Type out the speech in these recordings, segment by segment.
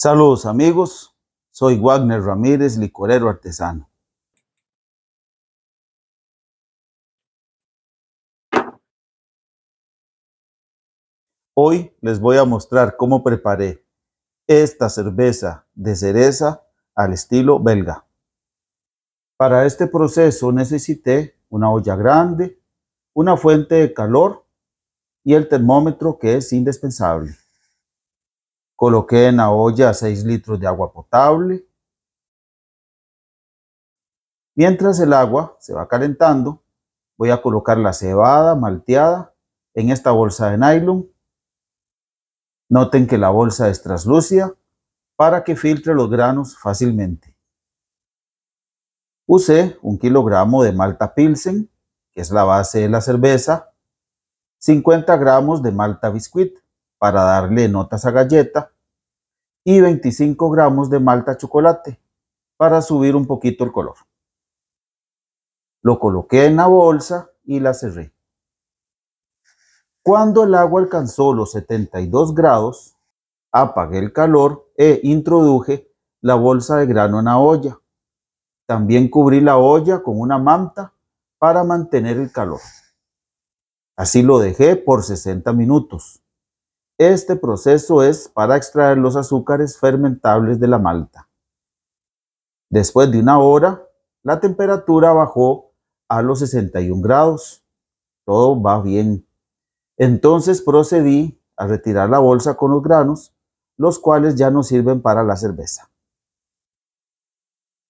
Saludos amigos, soy Wagner Ramírez, licorero artesano. Hoy les voy a mostrar cómo preparé esta cerveza de cereza al estilo belga. Para este proceso necesité una olla grande, una fuente de calor y el termómetro que es indispensable. Coloqué en la olla 6 litros de agua potable. Mientras el agua se va calentando, voy a colocar la cebada malteada en esta bolsa de nylon. Noten que la bolsa es traslúcida para que filtre los granos fácilmente. Use un kilogramo de malta Pilsen, que es la base de la cerveza, 50 gramos de malta biscuit para darle notas a galleta y 25 gramos de malta chocolate para subir un poquito el color. Lo coloqué en la bolsa y la cerré. Cuando el agua alcanzó los 72 grados, apagué el calor e introduje la bolsa de grano en la olla. También cubrí la olla con una manta para mantener el calor. Así lo dejé por 60 minutos. Este proceso es para extraer los azúcares fermentables de la malta. Después de una hora, la temperatura bajó a los 61 grados. Todo va bien. Entonces procedí a retirar la bolsa con los granos, los cuales ya no sirven para la cerveza.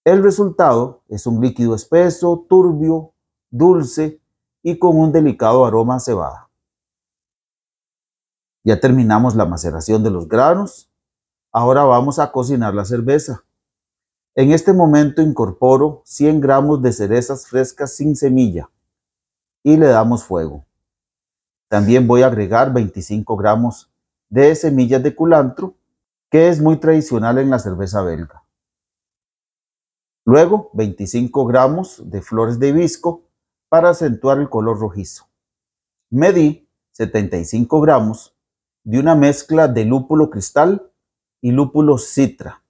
El resultado es un líquido espeso, turbio, dulce y con un delicado aroma a cebada. Ya terminamos la maceración de los granos. Ahora vamos a cocinar la cerveza. En este momento incorporo 100 gramos de cerezas frescas sin semilla y le damos fuego. También voy a agregar 25 gramos de semillas de culantro, que es muy tradicional en la cerveza belga. Luego 25 gramos de flores de hibisco para acentuar el color rojizo. Medí 75 gramos de una mezcla de lúpulo cristal y lúpulo citra.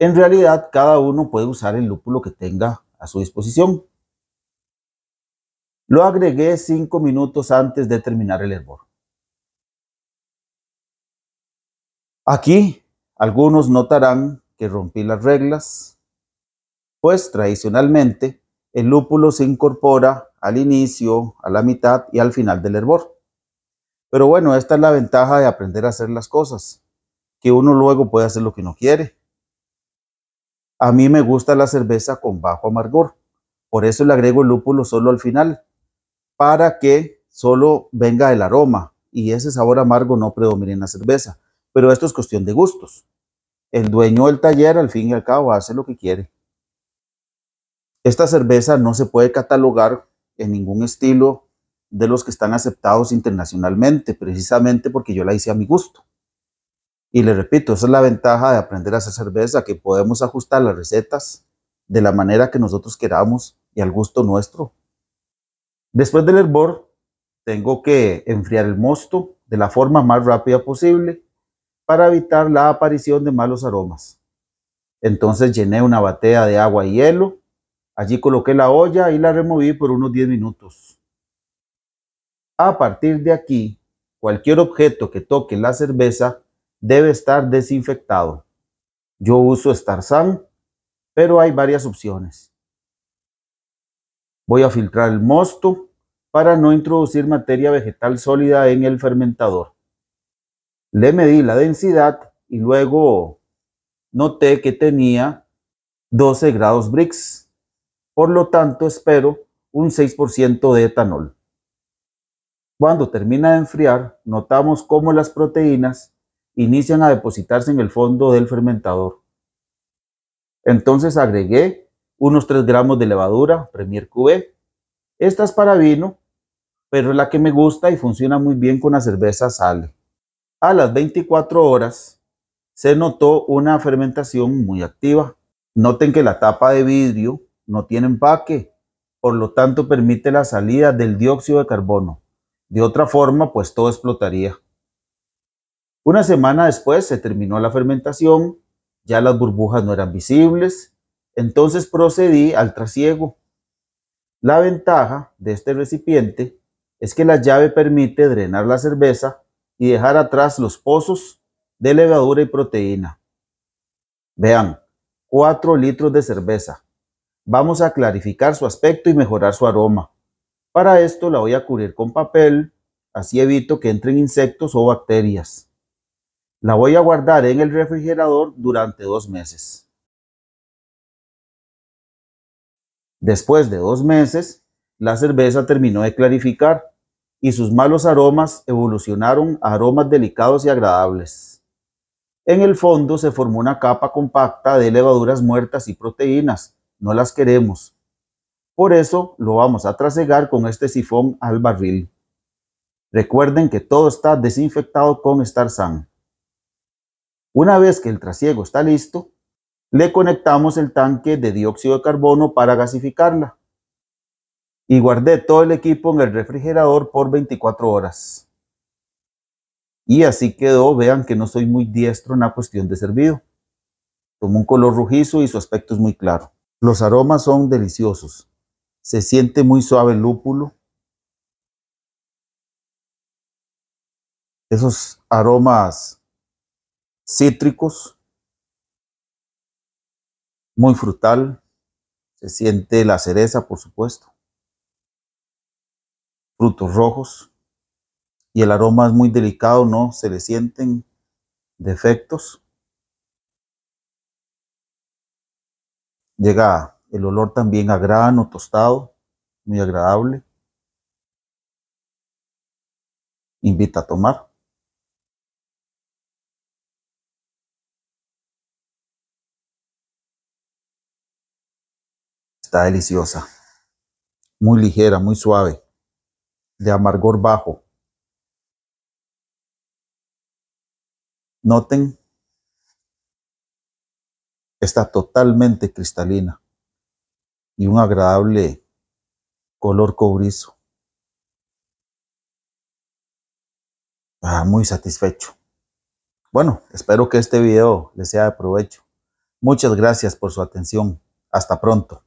En realidad, cada uno puede usar el lúpulo que tenga a su disposición. Lo agregué cinco minutos antes de terminar el hervor. Aquí algunos notarán que rompí las reglas, pues tradicionalmente el lúpulo se incorpora al inicio, a la mitad y al final del hervor. Pero bueno, esta es la ventaja de aprender a hacer las cosas, que uno luego puede hacer lo que no quiere. A mí me gusta la cerveza con bajo amargor, por eso le agrego el lúpulo solo al final, para que solo venga el aroma y ese sabor amargo no predomine en la cerveza. Pero esto es cuestión de gustos. El dueño del taller, al fin y al cabo, hace lo que quiere. Esta cerveza no se puede catalogar en ningún estilo de los que están aceptados internacionalmente, precisamente porque yo la hice a mi gusto. Y le repito, esa es la ventaja de aprender a hacer cerveza, que podemos ajustar las recetas de la manera que nosotros queramos y al gusto nuestro. Después del hervor, tengo que enfriar el mosto de la forma más rápida posible para evitar la aparición de malos aromas. Entonces llené una batea de agua y hielo, allí coloqué la olla y la removí por unos 10 minutos. A partir de aquí, cualquier objeto que toque la cerveza debe estar desinfectado. Yo uso Starsan, pero hay varias opciones. Voy a filtrar el mosto para no introducir materia vegetal sólida en el fermentador. Le medí la densidad y luego noté que tenía 12 grados Brix. Por lo tanto, espero un 6% de etanol. Cuando termina de enfriar, notamos cómo las proteínas inician a depositarse en el fondo del fermentador. Entonces agregué unos 3 gramos de levadura Premier QB. Esta es para vino, pero es la que me gusta y funciona muy bien con la cerveza sale. A las 24 horas se notó una fermentación muy activa. Noten que la tapa de vidrio no tiene empaque, por lo tanto permite la salida del dióxido de carbono. De otra forma, pues todo explotaría. Una semana después se terminó la fermentación, ya las burbujas no eran visibles, entonces procedí al trasiego. La ventaja de este recipiente es que la llave permite drenar la cerveza y dejar atrás los pozos de levadura y proteína. Vean, 4 litros de cerveza. Vamos a clarificar su aspecto y mejorar su aroma. Para esto la voy a cubrir con papel, así evito que entren insectos o bacterias. La voy a guardar en el refrigerador durante dos meses. Después de dos meses, la cerveza terminó de clarificar y sus malos aromas evolucionaron a aromas delicados y agradables. En el fondo se formó una capa compacta de levaduras muertas y proteínas. No las queremos. Por eso lo vamos a trasegar con este sifón al barril. Recuerden que todo está desinfectado con Starsan. Una vez que el trasiego está listo, le conectamos el tanque de dióxido de carbono para gasificarla. Y guardé todo el equipo en el refrigerador por 24 horas. Y así quedó, vean que no soy muy diestro en la cuestión de servido. Tomó un color rojizo y su aspecto es muy claro. Los aromas son deliciosos. Se siente muy suave el lúpulo. Esos aromas cítricos. Muy frutal. Se siente la cereza, por supuesto. Frutos rojos. Y el aroma es muy delicado, no se le sienten defectos. Llega el olor también a grano tostado, muy agradable. Invita a tomar. Está deliciosa, muy ligera, muy suave, de amargor bajo. Noten, está totalmente cristalina y un agradable color cobrizo. Ah, muy satisfecho. Bueno, espero que este video les sea de provecho. Muchas gracias por su atención. Hasta pronto.